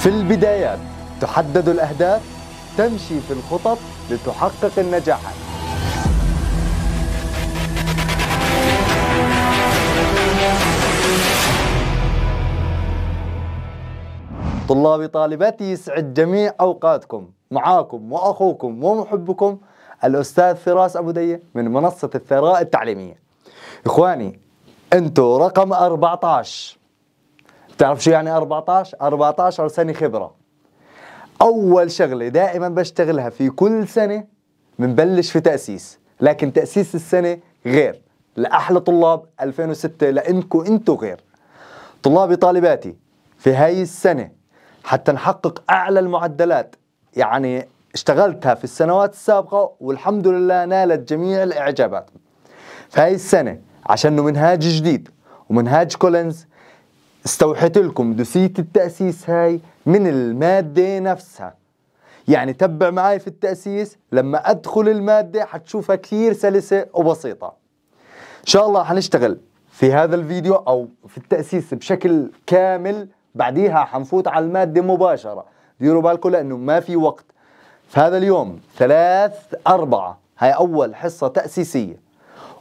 في البدايات تحدد الأهداف تمشي في الخطط لتحقق النجاحات طلابي طالباتي يسعد جميع أوقاتكم معاكم وأخوكم ومحبكم الأستاذ فراس أبو دية من منصة الثراء التعليمية إخواني أنتوا رقم 14 بتعرف شو يعني 14 14 سنه خبره اول شغله دائما بشتغلها في كل سنه بنبلش في تاسيس لكن تاسيس السنه غير لاحلى طلاب 2006 لانكم انتم غير طلابي طالباتي في هاي السنه حتى نحقق اعلى المعدلات يعني اشتغلتها في السنوات السابقه والحمد لله نالت جميع الاعجابات في هاي السنه عشان منهاج جديد ومنهاج كولينز استوحيت لكم دوسية التأسيس هاي من المادة نفسها يعني تبع معي في التأسيس لما أدخل المادة حتشوفها كثير سلسة وبسيطة إن شاء الله حنشتغل في هذا الفيديو أو في التأسيس بشكل كامل بعديها حنفوت على المادة مباشرة ديروا بالكم لأنه ما في وقت في هذا اليوم ثلاث أربعة هاي أول حصة تأسيسية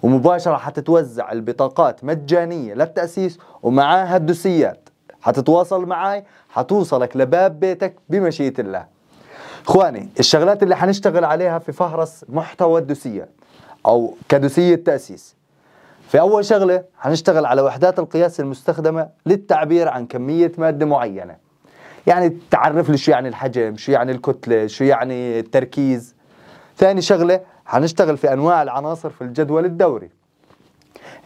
ومباشرة حتتوزع البطاقات مجانية للتأسيس ومعاها الدسيات حتتواصل معاي حتوصلك لباب بيتك بمشيئة الله اخواني الشغلات اللي حنشتغل عليها في فهرس محتوى الدوسية او كدوسية تأسيس في اول شغلة حنشتغل على وحدات القياس المستخدمة للتعبير عن كمية مادة معينة يعني تعرف لي شو يعني الحجم شو يعني الكتلة شو يعني التركيز ثاني شغلة هنشتغل في أنواع العناصر في الجدول الدوري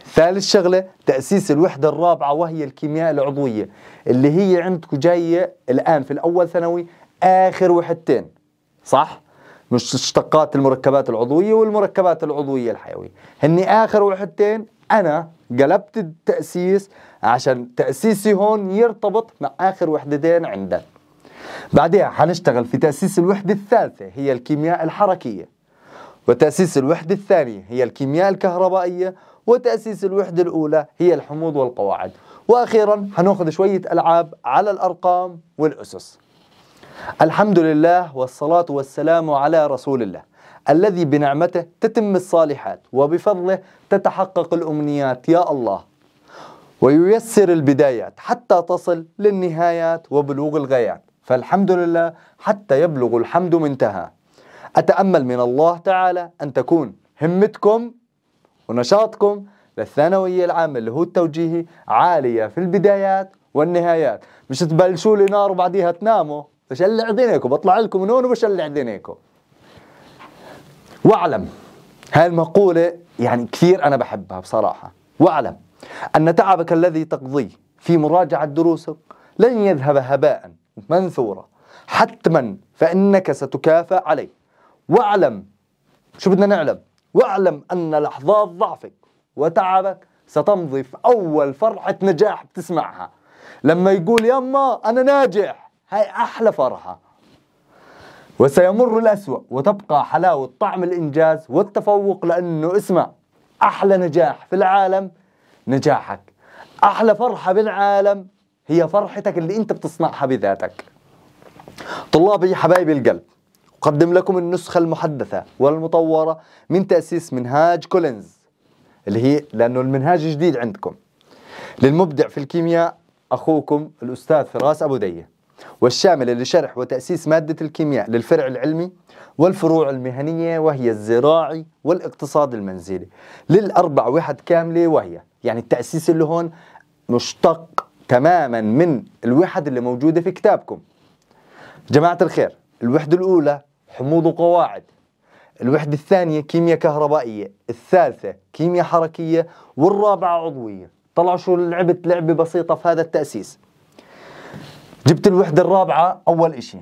ثالث شغلة تأسيس الوحدة الرابعة وهي الكيمياء العضوية اللي هي عندكم جاية الآن في الأول ثانوي آخر وحدتين صح؟ مش اشتقات المركبات العضوية والمركبات العضوية الحيوية هني آخر وحدتين أنا قلبت التأسيس عشان تأسيسي هون يرتبط مع آخر وحدتين عندك بعدها حنشتغل في تأسيس الوحدة الثالثة هي الكيمياء الحركية وتأسيس الوحدة الثانية هي الكيمياء الكهربائية وتأسيس الوحدة الأولى هي الحموض والقواعد وأخيرا هناخذ شوية ألعاب على الأرقام والأسس الحمد لله والصلاة والسلام على رسول الله الذي بنعمته تتم الصالحات وبفضله تتحقق الأمنيات يا الله وييسر البدايات حتى تصل للنهايات وبلوغ الغايات فالحمد لله حتى يبلغ الحمد منتهى أتأمل من الله تعالى أن تكون همتكم ونشاطكم للثانوية العامة اللي هو التوجيهي عالية في البدايات والنهايات مش تبلشوا لي نار وبعديها تناموا بشلع دينيكم بطلع لكم من هون وبشلع دينيكم واعلم هاي المقولة يعني كثير أنا بحبها بصراحة واعلم أن تعبك الذي تقضيه في مراجعة دروسك لن يذهب هباء منثورا حتما فإنك ستكافأ عليه واعلم شو بدنا نعلم واعلم أن لحظات ضعفك وتعبك ستمضي في أول فرحة نجاح بتسمعها لما يقول يما أنا ناجح هاي أحلى فرحة وسيمر الأسوأ وتبقى حلاوة طعم الإنجاز والتفوق لأنه اسمع أحلى نجاح في العالم نجاحك أحلى فرحة بالعالم هي فرحتك اللي أنت بتصنعها بذاتك طلابي حبايبي القلب أقدم لكم النسخة المحدثة والمطورة من تأسيس منهاج كولينز اللي هي لأنه المنهاج جديد عندكم للمبدع في الكيمياء أخوكم الأستاذ فراس أبو دية والشامل لشرح وتأسيس مادة الكيمياء للفرع العلمي والفروع المهنية وهي الزراعي والاقتصاد المنزلي للأربع وحد كاملة وهي يعني التأسيس اللي هون مشتق تماما من الوحد اللي موجودة في كتابكم جماعة الخير الوحدة الأولى حموض وقواعد الوحدة الثانية كيمياء كهربائية الثالثة كيمياء حركية والرابعة عضوية طلعوا شو لعبت لعبة بسيطة في هذا التأسيس جبت الوحدة الرابعة أول إشي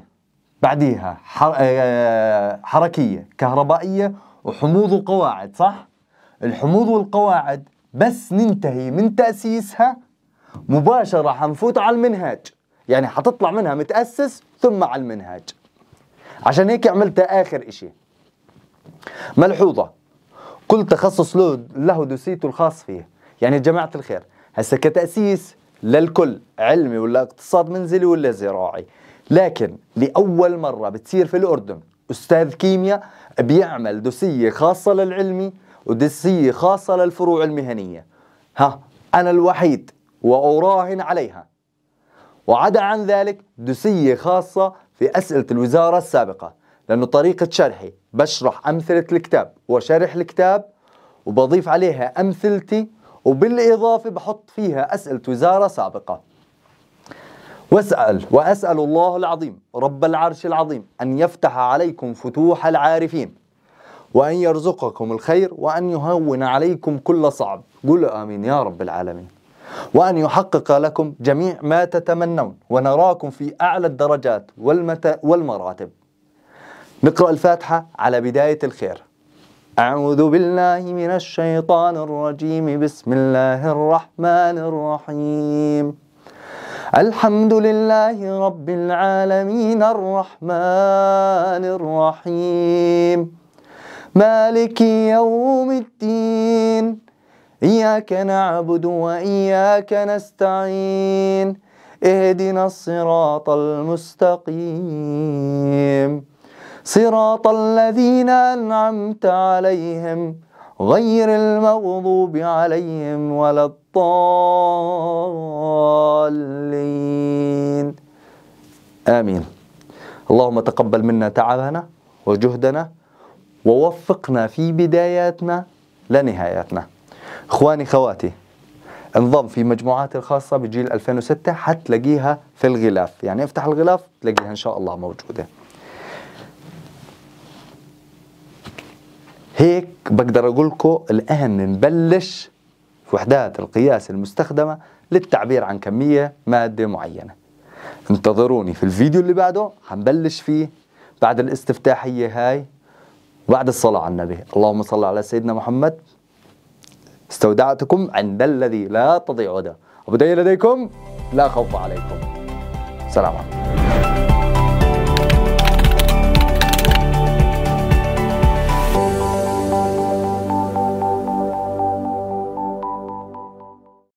بعديها آه، حركية كهربائية وحموض وقواعد صح؟ الحموض والقواعد بس ننتهي من تأسيسها مباشرة حنفوت على المنهاج يعني حتطلع منها متأسس ثم على المنهاج عشان هيك عملتها آخر إشي ملحوظة كل تخصص له له دوسيته الخاص فيه يعني جماعة الخير هسه كتأسيس للكل علمي ولا اقتصاد منزلي ولا زراعي لكن لأول مرة بتصير في الأردن أستاذ كيمياء بيعمل دوسية خاصة للعلمي ودوسية خاصة للفروع المهنية ها أنا الوحيد وأراهن عليها وعدا عن ذلك دوسية خاصة بأسئلة الوزارة السابقة لأنه طريقة شرحي بشرح أمثلة الكتاب وشرح الكتاب وبضيف عليها أمثلتي وبالإضافة بحط فيها أسئلة وزارة سابقة واسأل وأسأل الله العظيم رب العرش العظيم أن يفتح عليكم فتوح العارفين وأن يرزقكم الخير وأن يهون عليكم كل صعب قولوا آمين يا رب العالمين وأن يحقق لكم جميع ما تتمنون ونراكم في أعلى الدرجات والمت... والمراتب نقرأ الفاتحة على بداية الخير أعوذ بالله من الشيطان الرجيم بسم الله الرحمن الرحيم الحمد لله رب العالمين الرحمن الرحيم مالك يوم الدين إياك نعبد وإياك نستعين اهدنا الصراط المستقيم صراط الذين أنعمت عليهم غير المغضوب عليهم ولا الضالين آمين اللهم تقبل منا تعبنا وجهدنا ووفقنا في بداياتنا لنهاياتنا اخواني خواتي انضم في مجموعات الخاصة بجيل 2006 حتلاقيها في الغلاف يعني افتح الغلاف تلاقيها ان شاء الله موجودة هيك بقدر اقول لكم الان نبلش في وحدات القياس المستخدمة للتعبير عن كمية مادة معينة انتظروني في الفيديو اللي بعده حنبلش فيه بعد الاستفتاحية هاي بعد الصلاة على النبي اللهم صل على سيدنا محمد استودعتكم عند الذي لا تضيع هدى وبدي لديكم لا خوف عليكم سلام عليكم